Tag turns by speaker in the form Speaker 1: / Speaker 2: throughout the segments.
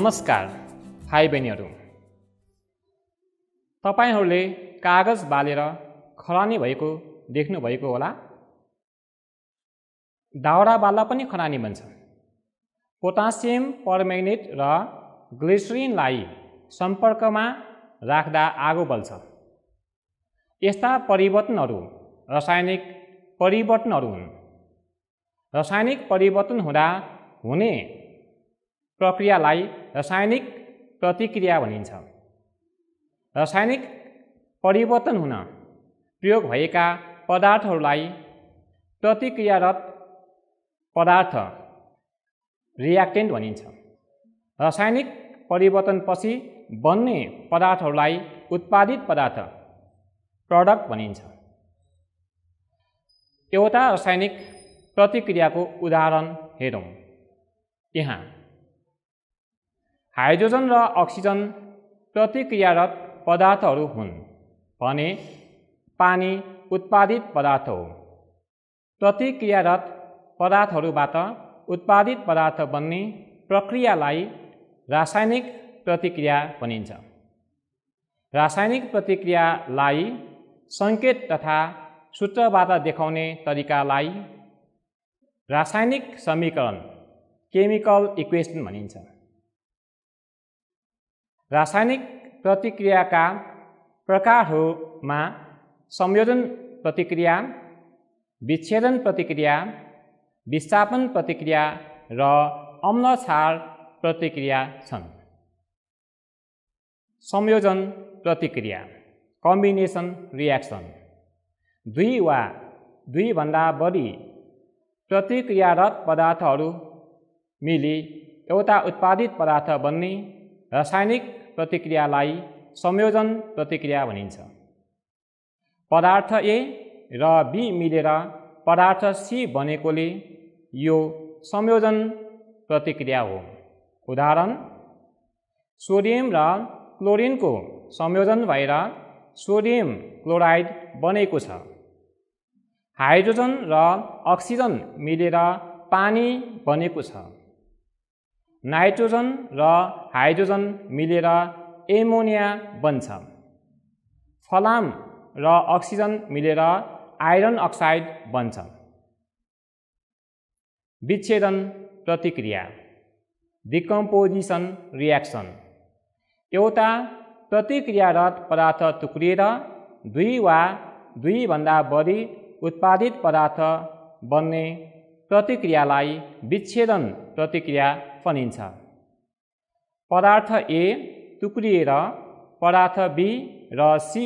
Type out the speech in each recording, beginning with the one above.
Speaker 1: नमस्कार भाइ बहिनीहरू तपाईँहरूले कागज बालेर खरानी भएको देख्नुभएको होला दाउरा बाल्दा पनि खरानी बन्छ पोटासियम पर्मेग्नेट र ग्लिसरिनलाई सम्पर्कमा राख्दा आगो बल्छ यस्ता परिवर्तनहरू रासायनिक परिवर्तनहरू हुन् रासायनिक परिवर्तन हुँदा हुने प्रक्रियालाई रासायनिक प्रतिक्रिया भनिन्छ रासायनिक परिवर्तन हुन प्रयोग भएका पदार्थहरूलाई प्रतिक्रियारत पदार्थ रियाक्टेन्ट भनिन्छ रासायनिक परिवर्तनपछि बन्ने पदार्थहरूलाई उत्पादित पदार्थ प्रडक्ट भनिन्छ एउटा रासायनिक प्रतिक्रियाको उदाहरण हेरौँ यहाँ हाइड्रोजन र अक्सिजन प्रतिक्रियारत पदार्थहरू हुन् भने पानी उत्पादित पदार्थ हो प्रतिक्रियारत पदार्थहरूबाट उत्पादित पदार्थ बन्ने प्रक्रियालाई रासायनिक प्रतिक्रिया भनिन्छ रासायनिक प्रतिक्रियालाई सङ्केत तथा सूत्रबाट देखाउने तरिकालाई रासायनिक समीकरण केमिकल इक्वेसन भनिन्छ रासायनिक प्रतिक्रियाका प्रकारहरूमा संयोजन प्रतिक्रिया विच्छेदन प्रतिक्रिया विस्थापन प्रतिक्रिया र अम्ल प्रतिक्रिया छन् संयोजन प्रतिक्रिया कम्बिनेसन रियाक्सन दुई वा दुईभन्दा बढी प्रतिक्रियारत पदार्थहरू मिली एउटा उत्पादित पदार्थ बन्ने रासायनिक प्रतिक्रियालाई संयोजन प्रतिक्रिया भनिन्छ पदार्थ ए र बी मिलेर पदार्थ सी बनेकोले यो संयोजन प्रतिक्रिया हो उदाहरण सोडियम र क्लोरिनको संयोजन भएर सोडियम क्लोराइड बनेको छ हाइड्रोजन र अक्सिजन मिलेर पानी बनेको छ नाइट्रोजन र हाइड्रोजन मिलेर एमोनिया बन्छ फलाम र अक्सिजन मिलेर आइरन अक्साइड बन्छ विच्छेदन प्रतिक्रिया डिकम्पोजिसन रियाक्सन एउटा प्रतिक्रियारत पदार्थ टुक्रिएर दुई वा दुईभन्दा बढी उत्पादित पदार्थ बन्ने प्रतिक्रियालाई विच्छेदन प्रतिक्रिया भनिन्छ पदार्थ ए टुक्रिएर पदार्थ बी र सी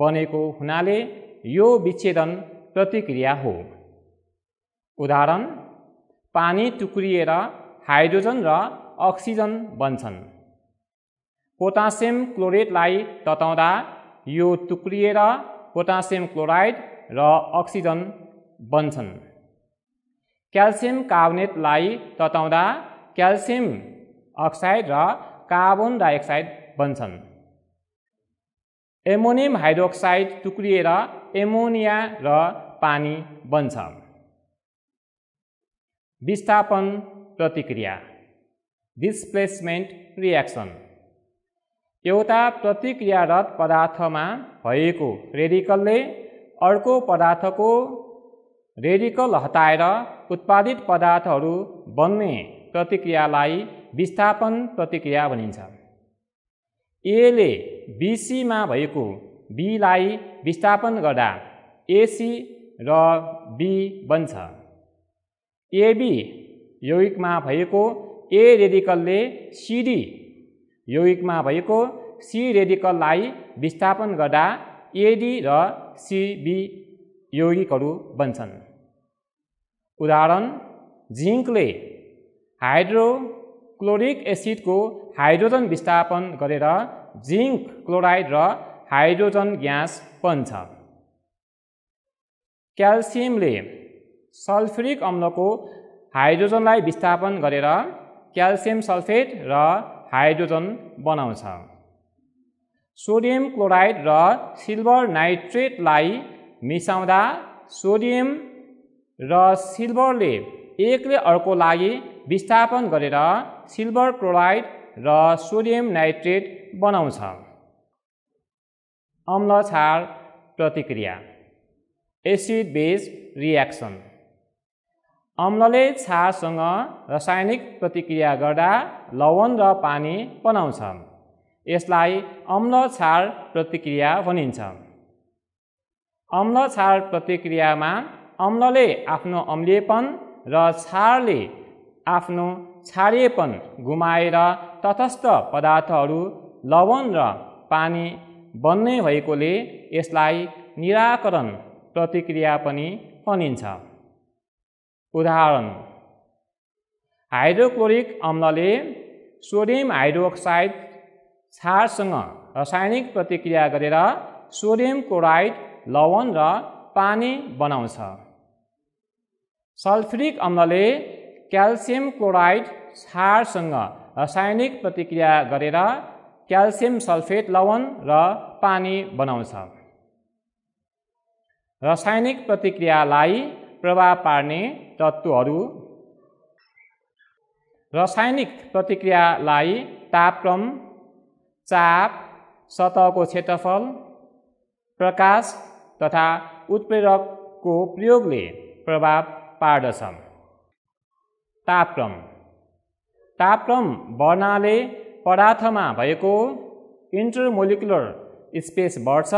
Speaker 1: बनेको हुनाले यो विच्छेदन प्रतिक्रिया हो उदाहरण पानी टुक्रिएर हाइड्रोजन र अक्सिजन बन्छन् पोटासियम क्लोरेटलाई तताउँदा यो टुक्रिएर पोटासियम क्लोराइड र अक्सिजन बन्छन् क्याल्सियम कार्बोनेटलाई तताउँदा क्याल्सियम अक्साइड र कार्बन डाइअक्साइड बन्छन् एमोनियम हाइड्रोक्साइड टुक्रिएर एमोनिया र पानी बन्छ विस्थापन प्रतिक्रिया डिस्प्लेसमेन्ट रिएक्सन एउटा प्रतिक्रियारत पदार्थमा भएको रेडिकलले अर्को पदार्थको रेडिकल हटाएर उत्पादित पदार्थहरू बन्ने प्रतिक्रियालाई विस्थापन प्रतिक्रिया भनिन्छ एले बिसीमा भएको बीलाई विस्थापन गर्दा एसी र बी बन्छ एबी यौगिकमा भएको ए रेडिकलले सिडी यौगिकमा भएको सी रेडिकललाई विस्थापन गर्दा एडी र सिबी यौगिकहरू बन्छन् उदाहरण जिङ्कले हाइड्रोक्लोरिक एसिडको हाइड्रोजन विस्थापन गरेर जिङ्क क्लोराइड र हाइड्रोजन ग्यास बन्छ क्याल्सियमले सल्फ्युरिक अम्लको हाइड्रोजनलाई विस्थापन गरेर क्याल्सियम सल्फेट र हाइड्रोजन बनाउँछ सोडियम क्लोराइड र सिल्भर नाइट्रेटलाई मिसाउँदा सोडियम र सिल्भरले एकले अर्को लागि विस्थापन गरेर सिल्भर क्लोराइड र सोडियम नाइट्रेट बनाउँछ अम्ल क्षार प्रतिक्रिया एसिड बेस रियाक्सन अम्लले छारसँग रासायनिक प्रतिक्रिया गर्दा लवण र पानी बनाउँछ यसलाई अम्ल क्षार प्रतिक्रिया भनिन्छ अम्ल क्षार प्रतिक्रियामा अम्लले आफ्नो अम्लिएपन र क्षारले आफ्नो क्षारिएपन गुमाएर तटस्थ पदार्थहरू लवण र पानी बन्ने भएकोले यसलाई निराकरण प्रतिक्रिया पनि भनिन्छ उदाहरण हाइड्रोक्लोरिक अम्लले सोडियम हाइड्रोक्साइड छारसँग रासायनिक प्रतिक्रिया गरेर सोडियम क्लोराइड लवण र पानी बनाउँछ सल्फ्रिक अम्लले क्याल्सियम क्लोराइड क्षारसँग रासायनिक प्रतिक्रिया गरेर क्याल्सियम सल्फेट लवण र पानी बनाउँछ रासायनिक प्रतिक्रियालाई प्रभाव पार्ने तत्त्वहरू रासायनिक प्रतिक्रियालाई तापक्रम चाप सतहको क्षेत्रफल प्रकाश तथा उत्प्रेरकको प्रयोगले प्रभाव पार्दछ तापक्रम तापक्रम बढ्नाले पदार्थमा भएको इन्टरमोलिकुलर स्पेस बढ्छ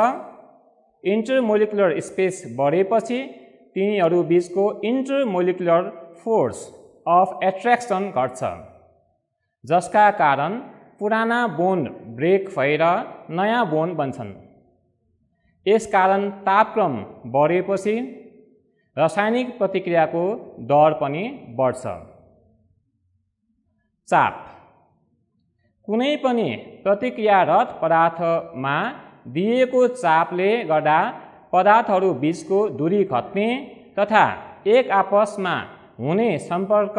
Speaker 1: इन्टरमोलिकुलर स्पेस बढेपछि तिनीहरू बिचको इन्टरमोलिकुलर फोर्स अफ एट्र्याक्सन घट्छ जसका कारण पुराना बोन ब्रेक भएर नयाँ बोन बन्छन् यसकारण तापक्रम बढेपछि रासायनिक प्रतिक्रियाको दर पनि बढ्छ चाप कुनै पनि प्रतिक्रियारत पदार्थमा दिएको चापले गर्दा पदार्थहरू बिचको दूरी घट्ने तथा एक आपसमा हुने सम्पर्क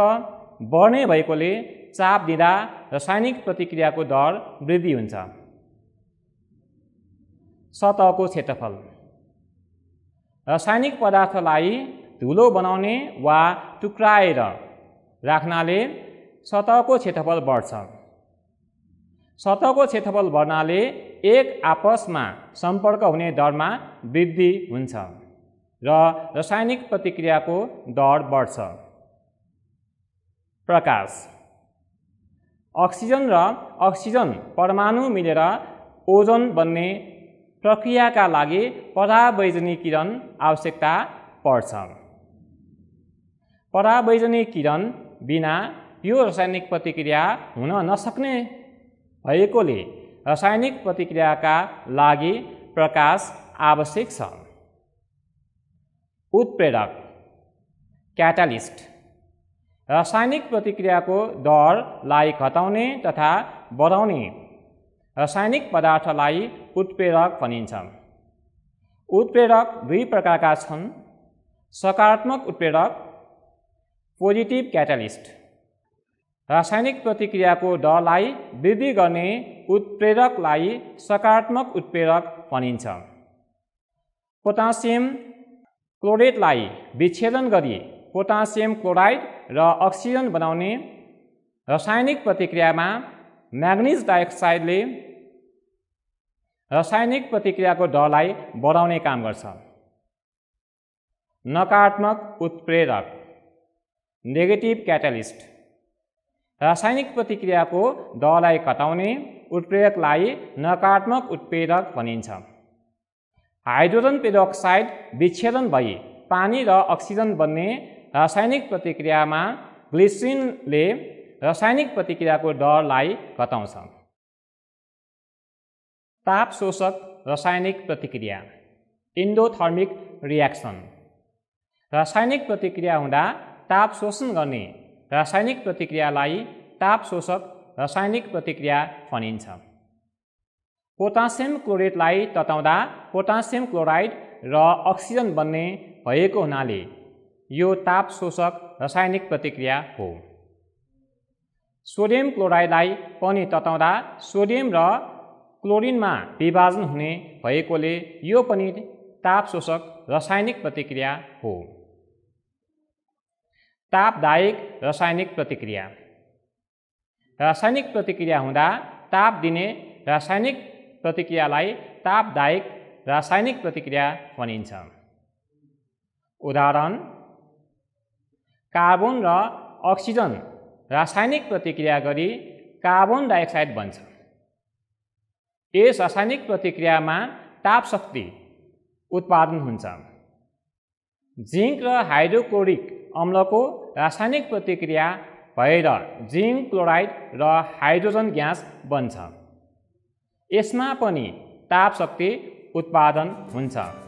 Speaker 1: बढ्ने भएकोले चाप दिँदा रासायनिक प्रतिक्रियाको दर वृद्धि हुन्छ सतहको क्षेत्रफल रासायनिक पदार्थलाई धुलो बनाउने वा टुक्राएर राख्नाले सतहको क्षेत्रफल बढ्छ सतहको क्षेत्रफल बढ्नाले एक आपसमा सम्पर्क हुने दरमा वृद्धि हुन्छ र रासायनिक प्रतिक्रियाको दर बढ्छ प्रकाश अक्सिजन र अक्सिजन परमाणु मिलेर ओजन बन्ने प्रक्रियाका लागि परावैजनी किरण आवश्यकता पर्छ परावैजनी किरण बिना यो रासायनिक प्रतिक्रिया हुन नसक्ने भएकोले रासायनिक प्रतिक्रियाका लागि प्रकाश आवश्यक छ उत्प्रेरक क्याटालिस्ट रासायनिक प्रतिक्रियाको दरलाई घटाउने तथा बढाउने रासायनिक पदार्थलाई उत्प्रेरक भनिन्छ उत्प्रेरक दुई प्रकारका छन् सकारात्मक उत्प्रेरक पोजिटिभ क्याटालिस्ट रासायनिक प्रतिक्रियाको दरलाई वृद्धि गर्ने उत्प्रेरकलाई सकारात्मक उत्प्रेरक भनिन्छ पोटासियम क्लोरेटलाई विच्छेदन गरी पोटासियम क्लोराइड र अक्सिजन बनाउने रासायनिक प्रतिक्रियामा म्याग्निज डाइअक्साइडले रासायनिक प्रतिक्रियाको डरलाई बढाउने काम गर्छ नकारात्मक उत्प्रेरक नेगेटिभ क्याटलिस्ट रासायनिक प्रतिक्रियाको डरलाई घटाउने उत्प्रेरकलाई नकारात्मक उत्प्रेरक भनिन्छ हाइड्रोजन पेरोक्साइड विच्छेदन भई पानी र अक्सिजन बन्ने रासायनिक प्रतिक्रियामा ग्लिसिनले रासायनिक प्रतिक्रियाको डरलाई घटाउँछ ताप शोषक रासायनिक प्रतिक्रिया इन्डोथर्मिक रियाक्सन रासायनिक प्रतिक्रिया हुँदा ताप शोषण गर्ने रासायनिक प्रतिक्रियालाई ताप शोषक रासायनिक प्रतिक्रिया भनिन्छ पोटासियम क्लोरेटलाई तताउँदा पोटासियम क्लोराइड र अक्सिजन बन्ने भएको हुनाले यो ताप शोषक रासायनिक प्रतिक्रिया हो सोडियम क्लोराइडलाई पनि तताउँदा सोडियम र क्लोरिनमा विभाजन हुने भएकोले यो पनि ताप रासायनिक प्रतिक्रिया हो तापदायक रासायनिक प्रतिक्रिया रासायनिक प्रतिक्रिया हुँदा ताप दिने रासायनिक प्रतिक्रियालाई तापदायक रासायनिक प्रतिक्रिया भनिन्छ उदाहरण कार्बन र अक्सिजन रासायनिक प्रतिक्रिया गरी कार्बन डाइअक्साइड बन्छ यस रासायनिक प्रतिक्रियामा ताप शक्ति उत्पादन हुन्छ जिङ्क र हाइड्रोक्लोरिक अम्लको रासायनिक प्रतिक्रिया भएर जिङ्क क्लोराइड र हाइड्रोजन ग्यास बन्छ यसमा पनि ताप शक्ति उत्पादन हुन्छ